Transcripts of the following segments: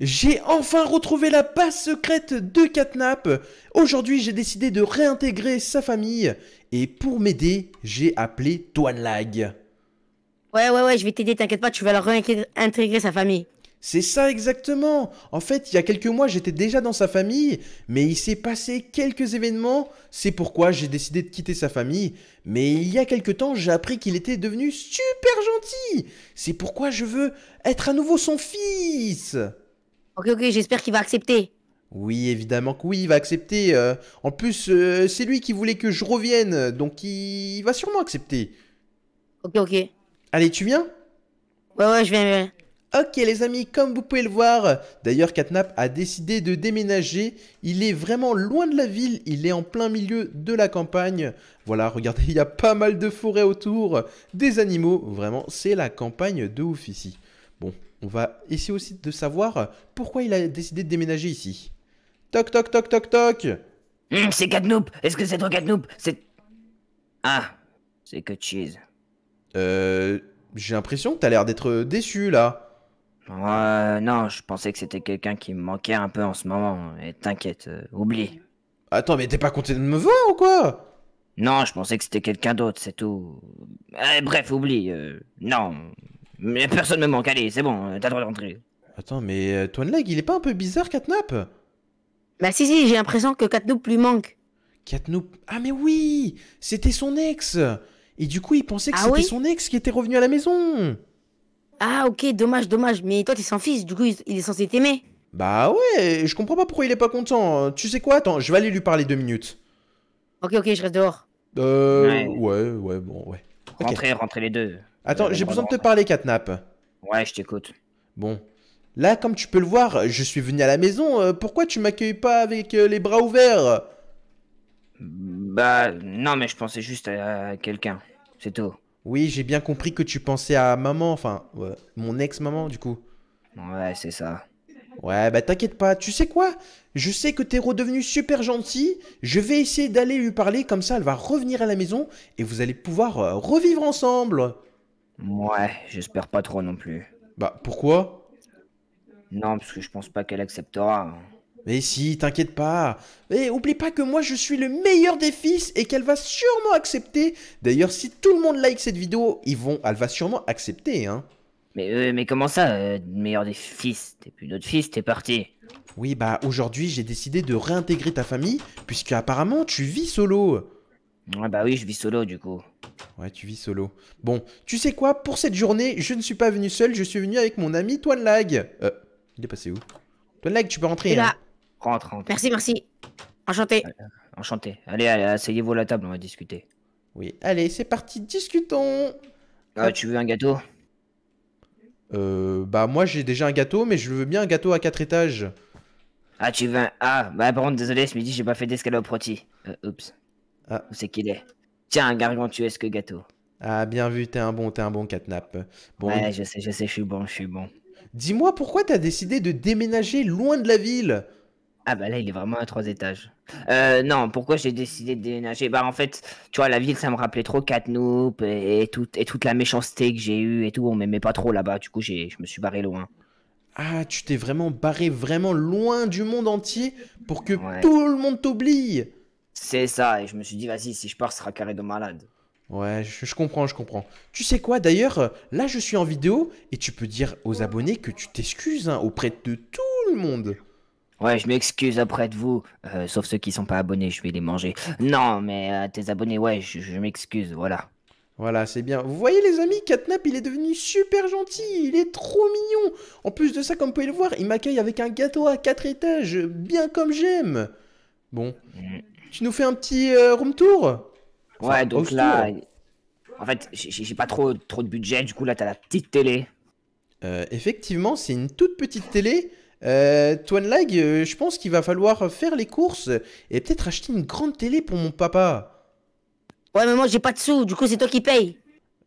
J'ai enfin retrouvé la base secrète de Catnap. Aujourd'hui, j'ai décidé de réintégrer sa famille. Et pour m'aider, j'ai appelé Toanlag. Ouais, ouais, ouais, je vais t'aider, t'inquiète pas, tu vas leur réintégrer sa famille. C'est ça exactement. En fait, il y a quelques mois, j'étais déjà dans sa famille, mais il s'est passé quelques événements. C'est pourquoi j'ai décidé de quitter sa famille. Mais il y a quelques temps, j'ai appris qu'il était devenu super gentil. C'est pourquoi je veux être à nouveau son fils. Ok, ok, j'espère qu'il va accepter. Oui, évidemment que oui, il va accepter. Euh. en plus, euh, c'est lui qui voulait que je revienne, donc il... va sûrement accepter. Ok, ok. Allez, tu viens ouais, je viens. je viens. Ok les amis, comme vous pouvez le voir, d'ailleurs Catnap a décidé de déménager. Il est vraiment loin de la ville, il est en plein milieu de la campagne. Voilà, regardez, il y a pas mal de forêts autour, des animaux. Vraiment, c'est la campagne de ouf ici. Bon, on va essayer aussi de savoir pourquoi il a décidé de déménager ici. Toc, toc, toc, toc, toc hum, C'est Cadnoop, Est-ce que c'est trop C'est... Ah, c'est que Cheese. Euh... J'ai l'impression que t'as l'air d'être déçu, là. Euh, non, je pensais que c'était quelqu'un qui me manquait un peu en ce moment. Et t'inquiète, euh, oublie. Attends, mais t'es pas content de me voir ou quoi Non, je pensais que c'était quelqu'un d'autre, c'est tout. Eh, bref, oublie. Euh, non, mais personne me manque, allez, c'est bon, euh, t'as le droit de rentrer. Attends, mais euh, Leg, il est pas un peu bizarre, Catnap Bah si, si, j'ai l'impression que Catnap lui manque. Catnap... Ah mais oui C'était son ex Et du coup, il pensait que ah c'était son ex qui était revenu à la maison Ah ok, dommage, dommage, mais toi, t'es sans fils, du coup, il est censé t'aimer. Bah ouais, je comprends pas pourquoi il est pas content. Hein. Tu sais quoi Attends, je vais aller lui parler deux minutes. Ok, ok, je reste dehors. Euh... ouais, ouais bon, ouais. Rentrer, rentrer les deux. Attends, euh, j'ai besoin de te parler, Catnap. Ouais, je t'écoute. Bon. Là, comme tu peux le voir, je suis venu à la maison. Euh, pourquoi tu m'accueilles pas avec euh, les bras ouverts Bah, non, mais je pensais juste à, quelqu'un. C'est tout. Oui, j'ai bien compris que tu pensais à maman, enfin, mon ex-maman, du coup. Ouais, c'est ça. Ouais, bah t'inquiète pas, tu sais quoi Je sais que t'es redevenu super gentil, je vais essayer d'aller lui parler, comme ça elle va revenir à la maison et vous allez pouvoir euh, revivre ensemble. Ouais, j'espère pas trop non plus. Bah pourquoi Non, parce que je pense pas qu'elle acceptera. Mais si, t'inquiète pas. Et oublie pas que moi je suis le meilleur des fils et qu'elle va sûrement accepter. D'ailleurs, si tout le monde like cette vidéo, ils vont, elle va sûrement accepter, hein. Mais, euh, mais comment ça, euh, meilleur des fils T'es plus notre fils, t'es parti. Oui, bah aujourd'hui j'ai décidé de réintégrer ta famille, puisque apparemment tu vis solo. Ouais, bah oui, je vis solo du coup. Ouais, tu vis solo. Bon, tu sais quoi, pour cette journée, je ne suis pas venu seul, je suis venu avec mon ami Toine Lag. Euh, il est passé où Toine Lag, tu peux rentrer. Là. Hein. Rentre, rentre. Merci, merci. Enchanté. Euh, enchanté. Allez, allez, asseyez-vous à la table, on va discuter. Oui, allez, c'est parti, discutons. Ah, tu veux un gâteau euh, bah moi j'ai déjà un gâteau, mais je veux bien un gâteau à 4 étages. Ah tu veux un... Ah, bah par contre désolé, me dis j'ai pas fait d'escalope rôti. Euh, oups. Ah. Où c'est qu'il est Tiens, un gargantuesque gâteau. Ah bien vu, t'es un bon, t'es un bon catnap. Bon, ouais, je sais, je sais, je suis bon, je suis bon. Dis-moi pourquoi t'as décidé de déménager loin de la ville ah bah là, il est vraiment à trois étages. Euh, non, pourquoi j'ai décidé de déménager Bah en fait, tu vois, la ville, ça me rappelait trop Catnoop et, et toute la méchanceté que j'ai eue et tout. On m'aimait pas trop là-bas, du coup, je me suis barré loin. Ah, tu t'es vraiment barré vraiment loin du monde entier pour que tout le monde t'oublie C'est ça, et je me suis dit, vas-y, si je pars, ce sera carré de malade. Ouais, je, comprends, je comprends. Tu sais quoi, d'ailleurs, là, je suis en vidéo et tu peux dire aux abonnés que tu t'excuses hein, auprès de tout le monde. Ouais, je m'excuse après de vous, euh, sauf ceux qui sont pas abonnés, je vais les manger. Non, mais euh, tes abonnés, ouais, je, m'excuse, voilà. Voilà, c'est bien. Vous voyez les amis, Catnap, il est devenu super gentil, il est trop mignon. En plus de ça, comme vous pouvez le voir, il m'accueille avec un gâteau à quatre étages, bien comme j'aime. Bon, mm. tu nous fais un petit euh, room tour Ouais, donc là, en fait, j'ai pas trop, trop de budget, du coup là, t'as la petite télé. effectivement, c'est une toute petite télé. Euh, Twanlag, euh, je pense qu'il va falloir faire les courses et peut-être acheter une grande télé pour mon papa. Ouais, mais moi j'ai pas de sous, du coup c'est toi qui paye.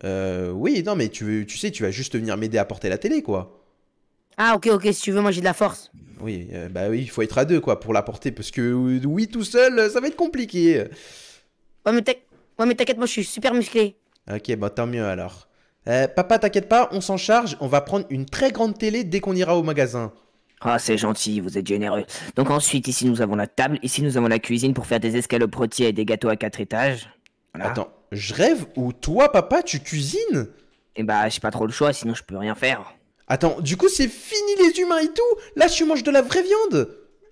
Euh, oui, non, mais tu, tu sais, tu vas juste venir m'aider à porter la télé, quoi. Ah, ok, ok, si tu veux, moi j'ai de la force. Oui, euh, bah oui, il faut être à deux, quoi, pour la porter, parce que euh, oui, tout seul, ça va être compliqué. Ouais, mais t'inquiète, moi je suis super musclé. Ok, bah tant mieux alors. Euh, papa, t'inquiète pas, on s'en charge, on va prendre une très grande télé dès qu'on ira au magasin. Ah, c'est gentil, vous êtes généreux. Donc ensuite, ici nous avons la table, ici nous avons la cuisine pour faire des escalopes rôties et des gâteaux à quatre étages. Attends, je rêve ou toi, papa, tu cuisines Eh bah, j'ai pas trop le choix, sinon je peux rien faire. Attends, du coup, c'est fini les humains et tout Là, tu manges de la vraie viande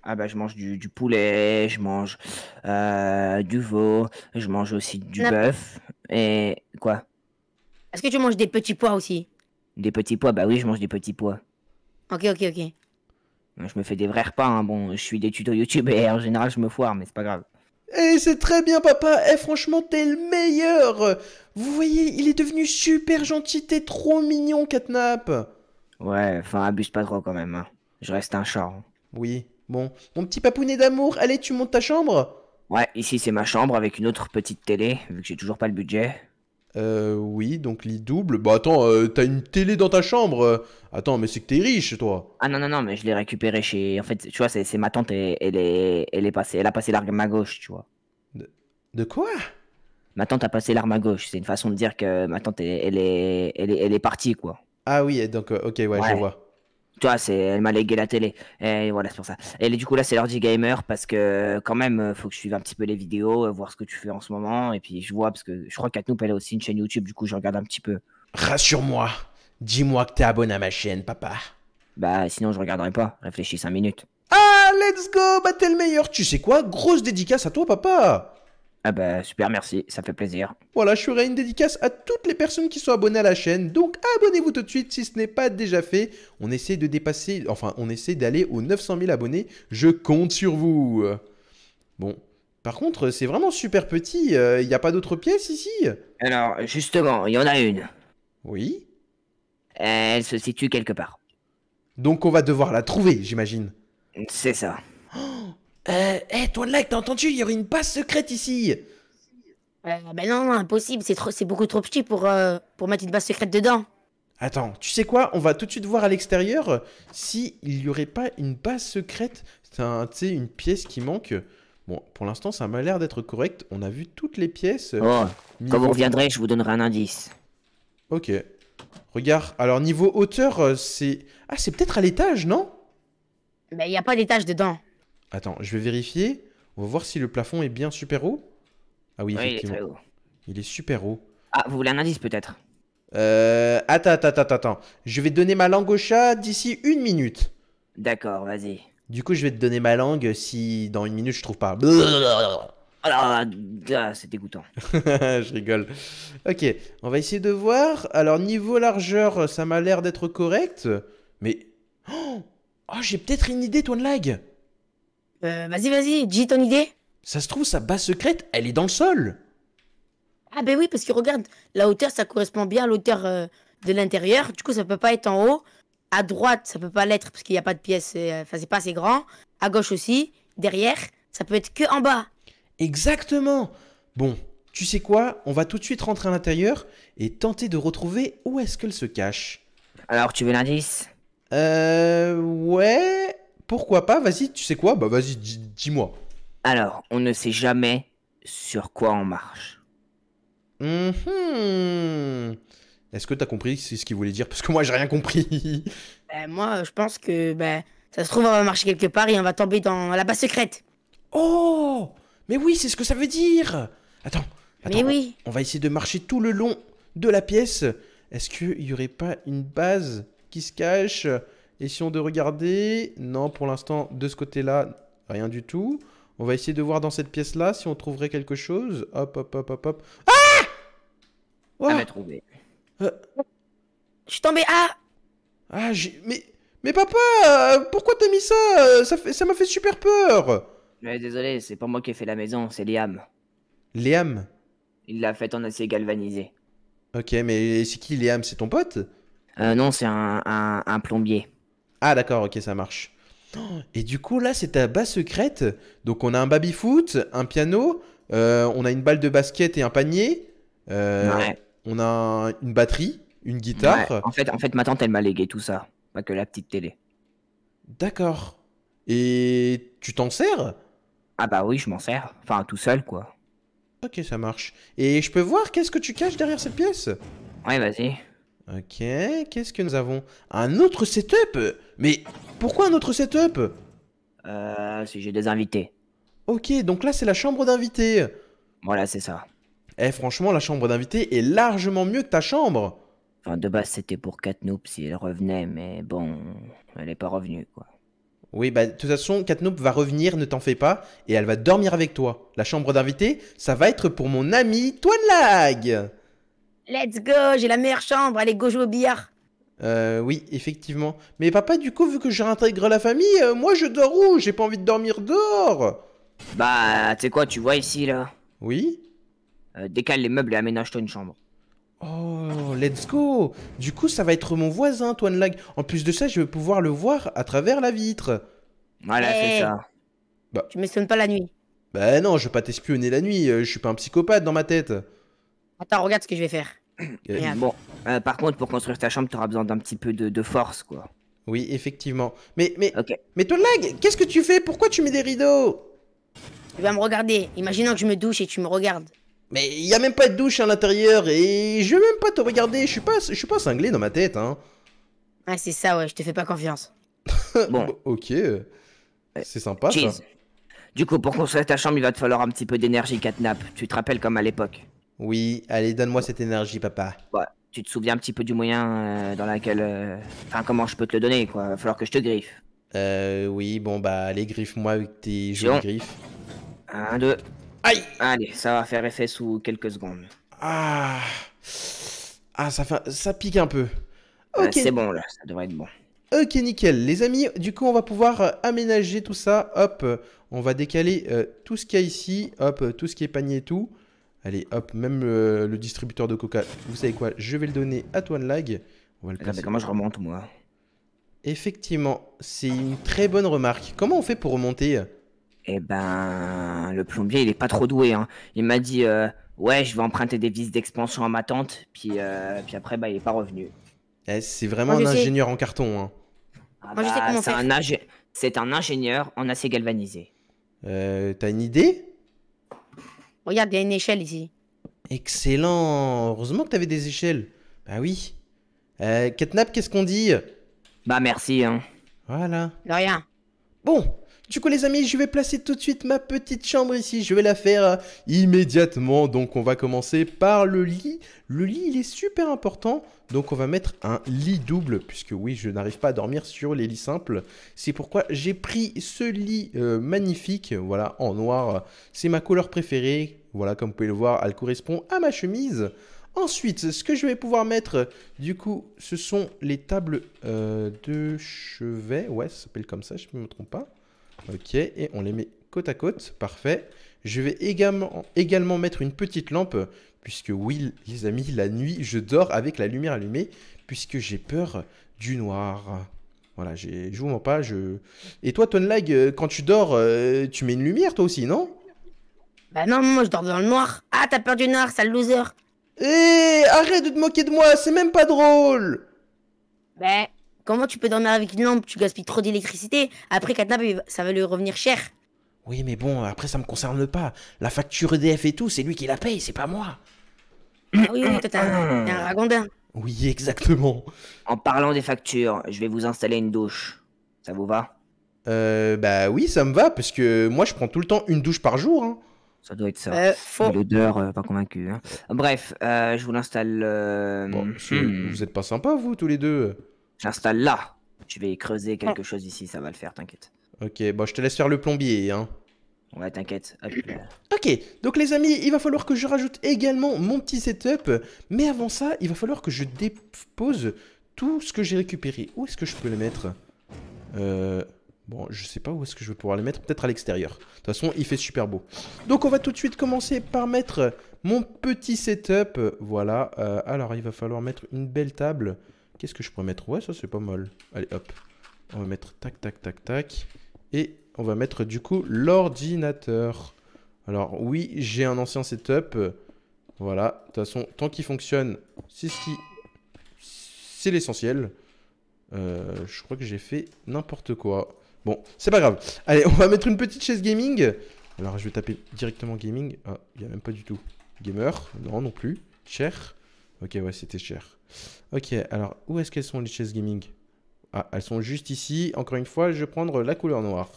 ah bah je mange du, poulet, je mange euh, du veau, je mange aussi du bœuf et quoi Est-ce que tu manges des petits pois aussi Des petits pois, bah oui je mange des petits pois. Ok ok ok. Je me fais des vrais repas, hein. bon, je suis des tutos YouTube et en général je me foire, mais c'est pas grave. Eh, c'est très bien, papa. Et franchement, t'es le meilleur. Vous voyez, il est devenu super gentil. T'es trop mignon, Catnap. Ouais, enfin, abuse pas trop quand même. Hein. Je reste un chat. Hein. Oui, bon. Mon petit papounet d'amour, allez, tu montes ta chambre Ouais, ici c'est ma chambre avec une autre petite télé, vu que j'ai toujours pas le budget. Euh, oui, donc lit double. Bah attends, euh, t'as une télé dans ta chambre. Euh. Attends, mais c'est que t'es riche, toi. Ah non, non, non, mais je l'ai récupéré chez. En fait, tu vois, c'est ma tante, elle, est, elle est passée, elle a passé l'arme à gauche, tu vois. De, quoi Ma tante a passé l'arme à gauche. C'est une façon de dire que ma tante, elle, est, elle est, elle est partie, quoi. Ah oui, donc, euh, ok, ouais. je vois. Toi, c'est, elle m'a légué la télé. Et voilà, c'est pour ça. Et du coup, là, c'est l'ordi gamer parce que quand même, euh, faut que je suive un petit peu les vidéos, euh, voir ce que tu fais en ce moment. Et puis, je vois, parce que je crois qu'Atnoop, elle a aussi une chaîne YouTube. Du coup, je regarde un petit peu. Rassure-moi. Dis-moi que t'es abonné à ma chaîne, papa. Bah, sinon, je regarderai pas. Réfléchis 5 minutes. Ah, let's go, bah le meilleur. Tu sais quoi Grosse dédicace à toi, papa. Ah bah super, merci, ça fait plaisir. Voilà, je ferai une dédicace à toutes les personnes qui sont abonnées à la chaîne, donc abonnez-vous tout de suite si ce n'est pas déjà fait. On essaie de dépasser, enfin on essaie d'aller aux 900 000 abonnés, je compte sur vous. Bon, par contre c'est vraiment super petit, il euh, n'y a pas d'autres pièces ici Alors justement, il y en a une. Oui Elle se situe quelque part. Donc on va devoir la trouver, j'imagine. C'est ça hé, euh, hey, toi t'as entendu Il y aurait une base secrète ici euh, bah non, impossible, c'est, trop, c'est beaucoup trop petit pour, euh, pour mettre une base secrète dedans. Attends, tu sais quoi On va tout de suite voir à l'extérieur s'il n'y aurait pas une base secrète. C'est un, une pièce qui manque. Bon, pour l'instant, ça m'a l'air d'être correct. On a vu toutes les pièces. Oh, quand vous reviendrez, je vous donnerai un indice. Ok. Regarde, alors niveau hauteur, euh, c'est... Ah, c'est peut-être à l'étage, non Mais ben, il n'y a pas d'étage dedans. Attends, je vais vérifier. On va voir si le plafond est bien super haut. Ah oui, effectivement. Il est, super haut. Ah, vous voulez un indice peut-être euh, attends, attends, attends, attends. Je vais donner ma langue au chat d'ici une minute. D'accord, vas-y. Du coup, je vais te donner ma langue si dans une minute je trouve pas. Ah, c'est dégoûtant. je rigole. Ok, on va essayer de voir. Alors, niveau largeur, ça m'a l'air d'être correct. Mais. Oh, oh j'ai peut-être une idée, toi, de Lag. Euh, vas-y, vas-y, dis ton idée. Ça se trouve, sa base secrète, elle est dans le sol. Ah ben oui, parce que regarde, la hauteur, ça correspond bien à l'hauteur euh, de l'intérieur. Du coup, ça peut pas être en haut. À droite, ça peut pas l'être parce qu'il n'y a pas de pièce. Euh, enfin, c'est pas assez grand. À gauche aussi. Derrière, ça peut être que en bas. Exactement. Bon, tu sais quoi On va tout de suite rentrer à l'intérieur et tenter de retrouver où est-ce qu'elle se cache. Alors, tu veux l'indice Euh... Ouais pourquoi pas Vas-y, tu sais quoi Bah vas-y, dis-moi. Alors, on ne sait jamais sur quoi on marche. Hmm. Est-ce que t'as compris ce qu'il voulait dire Parce que moi, j'ai rien compris. Bah moi, je pense que bah, ça se trouve, on va marcher quelque part et on va tomber dans la base secrète. Oh Mais oui, c'est ce que ça veut dire Attends, attends oui. on, va essayer de marcher tout le long de la pièce. Est-ce qu'il n'y aurait pas une base qui se cache Essayons de regarder. Non, pour l'instant, de ce côté-là, rien du tout. On va essayer de voir dans cette pièce-là si on trouverait quelque chose. Hop, hop, hop, hop, hop. Ah Ouais Elle oh trouvé. Euh. Je suis tombé. Ah Ah, j'ai... Mais... Mais papa, euh, pourquoi t'as mis ça euh, Ça fait... ça m'a fait super peur Mais désolé, c'est pas moi qui ai fait la maison, c'est Liam. Liam Il l'a faite en acier galvanisé. Ok, mais c'est qui Liam C'est ton pote euh, Non, c'est un plombier. Ah d'accord, ok, ça marche. Et du coup, là, c'est ta base secrète. Donc, on a un baby-foot, un piano, euh, on a une balle de basket et un panier. Euh, on a une batterie, une guitare. En, fait, en fait, ma tante, elle m'a légué tout ça. Pas que la petite télé. D'accord. Et tu t'en sers Ah bah oui, je m'en sers. Enfin, tout seul, quoi. Ok, ça marche. Et je peux voir qu'est-ce que tu caches derrière cette pièce Ouais, vas-y. Ok, qu'est-ce que nous avons Un autre setup Mais pourquoi un autre setup Euh, si j'ai des invités. Ok, donc là c'est la chambre d'invité. Voilà, c'est ça. Eh franchement, la chambre d'invité est largement mieux que ta chambre. Enfin, de base c'était pour Katnoop si elle revenait, mais bon, elle n'est pas revenue quoi. Oui, bah de toute façon, Katnoop va revenir, ne t'en fais pas, et elle va dormir avec toi. La chambre d'invité, ça va être pour mon ami Lag! Let's go, j'ai la meilleure chambre, allez, go jouer au billard. Euh, oui, effectivement. Mais papa, du coup, vu que je réintègre la famille, euh, moi je dors où J'ai pas envie de dormir dehors Bah, tu sais quoi, tu vois ici là Oui euh, Décale les meubles et aménage-toi une chambre. Oh, let's go Du coup, ça va être mon voisin, Toine Lag. En plus de ça, je vais pouvoir le voir à travers la vitre. Voilà, c'est eh. ça. Bah. Tu sonnes pas la nuit. Bah non, je vais pas t'espionner la nuit, euh, je suis pas un psychopathe dans ma tête. Attends, regarde ce que je vais faire. Euh, bon, euh, par contre, pour construire ta chambre, t'auras besoin d'un petit peu de, force, quoi. Oui, effectivement. Mais, mais, Ok. mais ton lag, qu'est-ce que tu fais Pourquoi tu mets des rideaux Tu vas me regarder. Imaginons que je me douche et tu me regardes. Mais il y a même pas de douche à l'intérieur et je vais même pas te regarder. Je suis pas, je suis pas cinglé dans ma tête, hein. Ah, c'est ça, ouais. Je te fais pas confiance. bon, ok. Euh, c'est sympa, ça. Du coup, pour construire ta chambre, il va te falloir un petit peu d'énergie, Catnap. Tu te rappelles comme à l'époque oui, allez, donne-moi cette énergie, papa. Ouais, tu te souviens un petit peu du moyen euh, dans lequel... Euh, enfin, comment je peux te le donner, quoi. Va falloir que je te griffe. Euh, oui, bon, bah, allez, griffe-moi avec tes jolies bon. griffes. Un, deux. Aïe Allez, ça va faire effet sous quelques secondes. Ah Ah, ça, ça pique un peu. Euh, ok. C'est bon, là, ça devrait être bon. Ok, nickel. Les amis, du coup, on va pouvoir aménager tout ça. Hop, on va décaler tout ce qu'il y a ici. Hop, tout ce qui est panier et tout. Allez, hop, même euh, le distributeur de coca. Vous savez quoi Je vais le donner à toi Lag. On va le comment je remonte, moi. Effectivement, c'est une très bonne remarque. Comment on fait pour remonter Eh ben, le plombier, il est pas trop doué. Hein. Il m'a dit, euh, ouais, je vais emprunter des vis d'expansion à ma tante. Puis, euh, puis après, bah, il est pas revenu. Eh, c'est vraiment un ingénieur en carton. Hein. Ah bah, c'est un, C'est un, ingénieur en acier galvanisé. Euh, T'as une idée Regarde, il y a une échelle ici. Excellent Heureusement que t'avais des échelles. Bah oui. Euh, Ketnap, qu'est-ce qu'on dit Bah merci, hein. Voilà. De rien. Bon, du coup les amis, je vais placer tout de suite ma petite chambre ici. Je vais la faire euh, immédiatement. Donc on va commencer par le lit. Le lit, il est super important. Donc on va mettre un lit double, puisque oui, je n'arrive pas à dormir sur les lits simples. C'est pourquoi j'ai pris ce lit euh, magnifique, voilà, en noir. C'est ma couleur préférée. Voilà, comme vous pouvez le voir, elle correspond à ma chemise. Ensuite, ce que je vais pouvoir mettre, du coup, ce sont les tables euh, de chevet. Ouais, ça s'appelle comme ça, je ne me trompe pas. Ok, et on les met côte à côte. Parfait. Je vais également, également mettre une petite lampe, puisque oui, les amis, la nuit, je dors avec la lumière allumée, puisque j'ai peur du noir. Voilà, je vous mens pas, je... Et toi, lag, euh, quand tu dors, euh, tu mets une lumière, toi aussi, non Bah non, moi, je dors dans le noir. Ah, t'as peur du noir, sale loser Eh, arrête de te moquer de moi, c'est même pas drôle Bah, Comment tu peux dormir avec une lampe Tu gaspilles trop d'électricité. Après, Katnap, ça va lui revenir cher. Oui, mais bon, après, ça me concerne pas. La facture EDF et tout, c'est lui qui la paye, c'est pas moi. Ah oui, oui, toi, un, ragondin. Oui, exactement. En parlant des factures, je vais vous installer une douche. Ça vous va Euh, bah oui, ça me va, parce que moi, je prends tout le temps une douche par jour. Hein. Ça doit être ça. L'odeur, euh, euh, pas convaincu. Hein. Bref, euh, je vous l'installe. Bon, hmm. Vous êtes pas sympa, vous, tous les deux. J'installe là. Tu vais creuser quelque chose ici, ça va le faire, t'inquiète. Ok, bon, je te laisse faire le plombier, hein. Ouais, t'inquiète. Ok, donc les amis, il va falloir que je rajoute également mon petit setup. Mais avant ça, il va falloir que je dépose tout ce que j'ai récupéré. Où est-ce que je peux les mettre euh... Bon, je sais pas où est-ce que je vais pouvoir les mettre. Peut-être à l'extérieur. De toute façon, il fait super beau. Donc, on va tout de suite commencer par mettre mon petit setup. Voilà. Euh, alors, il va falloir mettre une belle table. Qu'est-ce que je pourrais mettre Ouais, ça c'est pas mal. Allez, hop. On va mettre tac, tac, tac, tac. Et on va mettre du coup l'ordinateur. Alors oui, j'ai un ancien setup. Voilà, de toute façon, tant qu'il fonctionne, c'est ce qui... C'est l'essentiel. Euh, je crois que j'ai fait n'importe quoi. Bon, c'est pas grave. Allez, on va mettre une petite chaise gaming. Alors, je vais taper directement gaming. Ah, il n'y a même pas du tout. Gamer, non, non plus. Cher. Ok, ouais, c'était cher. Ok, alors où est-ce qu'elles sont les chaises gaming Ah, elles sont juste ici. Encore une fois, je vais prendre la couleur noire.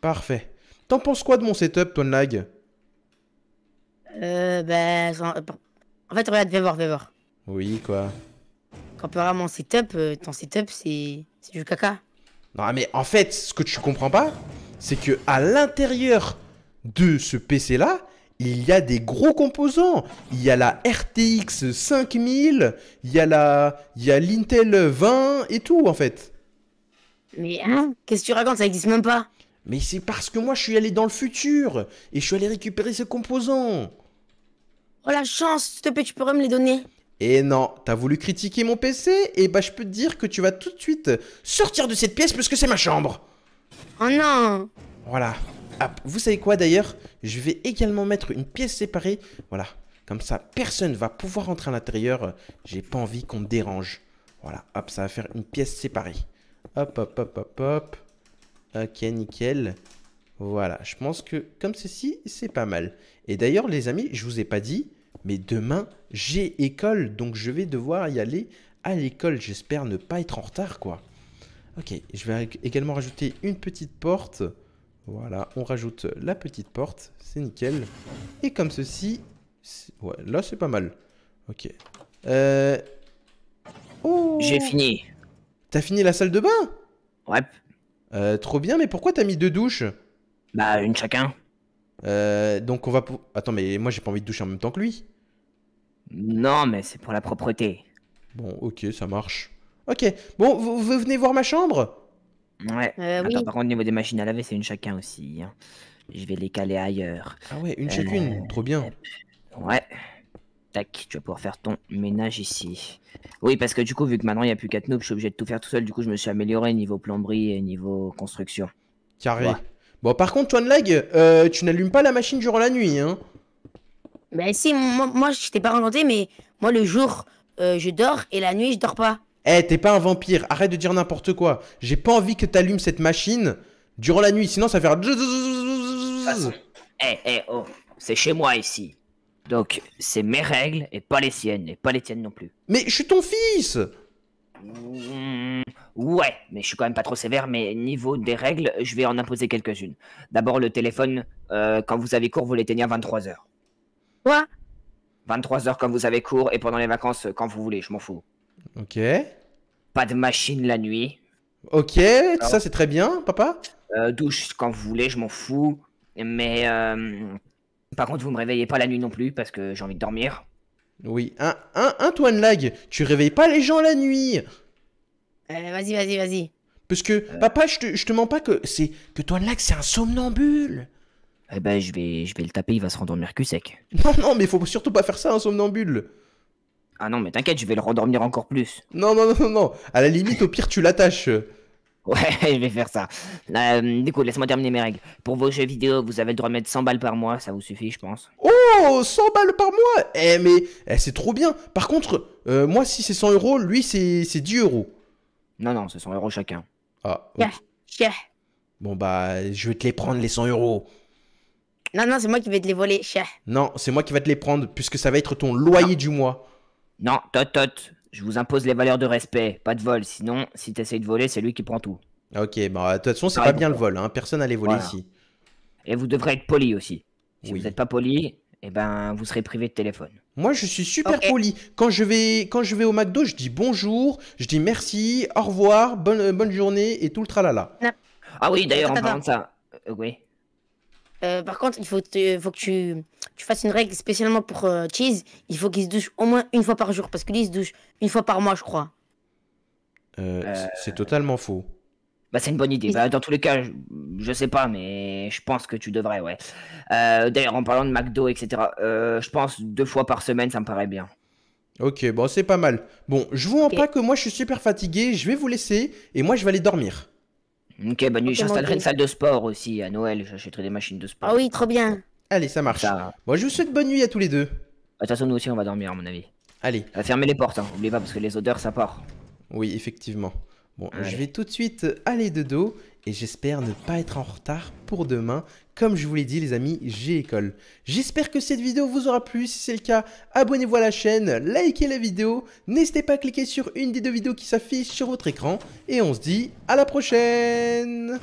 Parfait. T'en penses quoi de mon setup, ton lag Euh, ben... Euh, en... fait, regarde, vais voir, vais voir. Oui, quoi Comparé à mon setup, euh, ton setup, c'est du caca. Non, mais en fait, ce que tu comprends pas, c'est que à l'intérieur de ce PC-là, il y a des gros composants. Il y a la RTX 5000, il y a la, il y a l'Intel 20 et tout en fait. Mais hein Qu'est-ce que tu racontes Ça existe même pas. Mais c'est parce que moi je suis allé dans le futur et je suis allé récupérer ces composants. Oh la chance, s'il te plaît, tu pourrais me les donner. Et eh non, t'as voulu critiquer mon PC Et eh bah ben, je peux te dire que tu vas tout de suite sortir de cette pièce parce que c'est ma chambre. Oh non voilà. hop, ah, vous savez quoi d'ailleurs Je vais également mettre une pièce séparée. Voilà. Comme ça, personne ne va pouvoir entrer à l'intérieur. J'ai pas envie qu'on me dérange. Voilà. Hop, ça va faire une pièce séparée. Hop, hop, hop, hop, hop. Ok, nickel. Voilà, je pense que comme ceci, c'est pas mal. Et d'ailleurs, les amis, je vous ai pas dit, mais demain, j'ai école, donc je vais devoir y aller à l'école. J'espère ne pas être en retard, quoi. Ok, je vais également rajouter une petite porte. Voilà, on rajoute la petite porte, c'est nickel. Et comme ceci, ouais, là c'est pas mal. Ok. Euh... Oh. J'ai fini. T'as fini la salle de bain Ouais. Euh, trop bien, mais pourquoi t'as mis deux douches Bah, une chacun. Euh, donc on va... Attends, mais moi j'ai pas envie de doucher en même temps que lui. Non, mais c'est pour la propreté. Bon, ok, ça marche. Ok, bon, vous venez voir ma chambre Ouais. Euh, par contre, niveau des machines à laver, c'est une chacun aussi. Hein. Je vais les caler ailleurs. Ah ouais, une chacune, euh, trop bien. Ouais. Tac, tu vas pouvoir faire ton ménage ici. Oui, parce que du coup, vu que maintenant il n'y a plus 4 noobs, je suis obligé de tout faire tout seul. Du coup, je me suis amélioré niveau plomberie et niveau construction. Carré. Bon, par contre, toi Lag, euh, tu n'allumes pas la machine durant la nuit, hein Bah si, moi, je t'ai pas raconté, mais moi le jour, je dors et la nuit, je dors pas. Eh, t'es pas un vampire, arrête de dire n'importe quoi. J'ai pas envie que t'allumes cette machine durant la nuit, sinon ça va faire. Eh, eh, oh, c'est chez moi ici. Donc, c'est mes règles et pas les siennes, et pas les tiennes non plus. Mais je suis ton fils mmh, Ouais, mais je suis quand même pas trop sévère, mais niveau des règles, je vais en imposer quelques-unes. D'abord, le téléphone, euh, quand vous avez cours, vous l'éteignez à 23h. Quoi 23h quand vous avez cours et pendant les vacances, quand vous voulez, je m'en fous. Ok. Pas de machine la nuit. Ok, ça c'est très bien, papa. Euh, douche quand vous voulez, je m'en fous. Mais euh, par contre, vous me réveillez pas la nuit non plus parce que j'ai envie de dormir. Oui, un, un, un Toine Lag, tu réveilles pas les gens la nuit. Euh, vas-y, vas-y, vas-y. Parce que, papa, je te, je te mens pas que c'est que Toine Lag c'est un somnambule. Eh ben, je vais, je vais le taper, il va se rendre en mercu sec. Non, non, mais faut surtout pas faire ça, un somnambule. Ah non, mais t'inquiète, je vais le rendormir encore plus. Non, non, non, non, non, À la limite, au pire, tu l'attaches. Ouais, je vais faire ça. Euh, du coup, laisse-moi terminer mes règles. Pour vos jeux vidéo, vous avez le droit de mettre 100 balles par mois, ça vous suffit, je pense. Oh, 100 balles par mois Eh, mais eh, c'est trop bien. Par contre, euh, moi, si c'est 100 euros, lui, c'est 10 euros. Non, non, c'est 100 euros chacun. Ah. Bon, bah, je vais te les prendre, les 100 euros. Non, non, c'est moi qui vais te les voler. Non, c'est moi qui vais te les prendre, puisque ça va être ton loyer du mois. Non, tot tot, je vous impose les valeurs de respect, pas de vol, sinon, si t'essayes de voler, c'est lui qui prend tout. Ok, bah, de toute façon, c'est pas bien le vol, hein. personne n'allait voler ici. Et vous devrez être poli aussi. Si vous n'êtes pas poli, eh ben, vous serez privé de téléphone. Moi, je suis super poli. Quand je, vais, quand je vais au McDo, je dis bonjour, je dis merci, au revoir, bonne, euh, bonne journée et tout le tralala. Ah oui, d'ailleurs, en parlant de ça. Euh, oui. par contre, il faut, faut que tu tu fasses une règle spécialement pour euh, Cheese, il faut qu'il se douche au moins une fois par jour, parce que lui, il se douche une fois par mois, je crois. Euh, euh, c'est totalement faux. Bah, c'est une bonne idée. Bah, dans tous les cas, je, ne sais pas, mais je pense que tu devrais, ouais. D'ailleurs, en parlant de McDo, etc., je pense deux fois par semaine, ça me paraît bien. Ok, bon, c'est pas mal. Bon, je vous en prie, pas que moi, je suis super fatigué. Je vais vous laisser et moi, je vais aller dormir. Ok, bonne nuit. J'installerai une salle de sport aussi à Noël. J'achèterai des machines de sport. Ah oui, trop bien. Allez, ça marche. Bon, je vous souhaite bonne nuit à tous les deux. Bah, de toute façon, nous aussi, on va dormir, à mon avis. Allez. Fermez les portes, hein. pas, parce que les odeurs, ça part. Oui, effectivement. Bon, je vais tout de suite aller de dos et j'espère ne pas être en retard pour demain. Comme je vous l'ai dit les amis, j'ai école. J'espère que cette vidéo vous aura plu. Si c'est le cas, abonnez-vous à la chaîne, likez la vidéo. N'hésitez pas à cliquer sur une des deux vidéos qui s'affichent sur votre écran. Et on se dit à la prochaine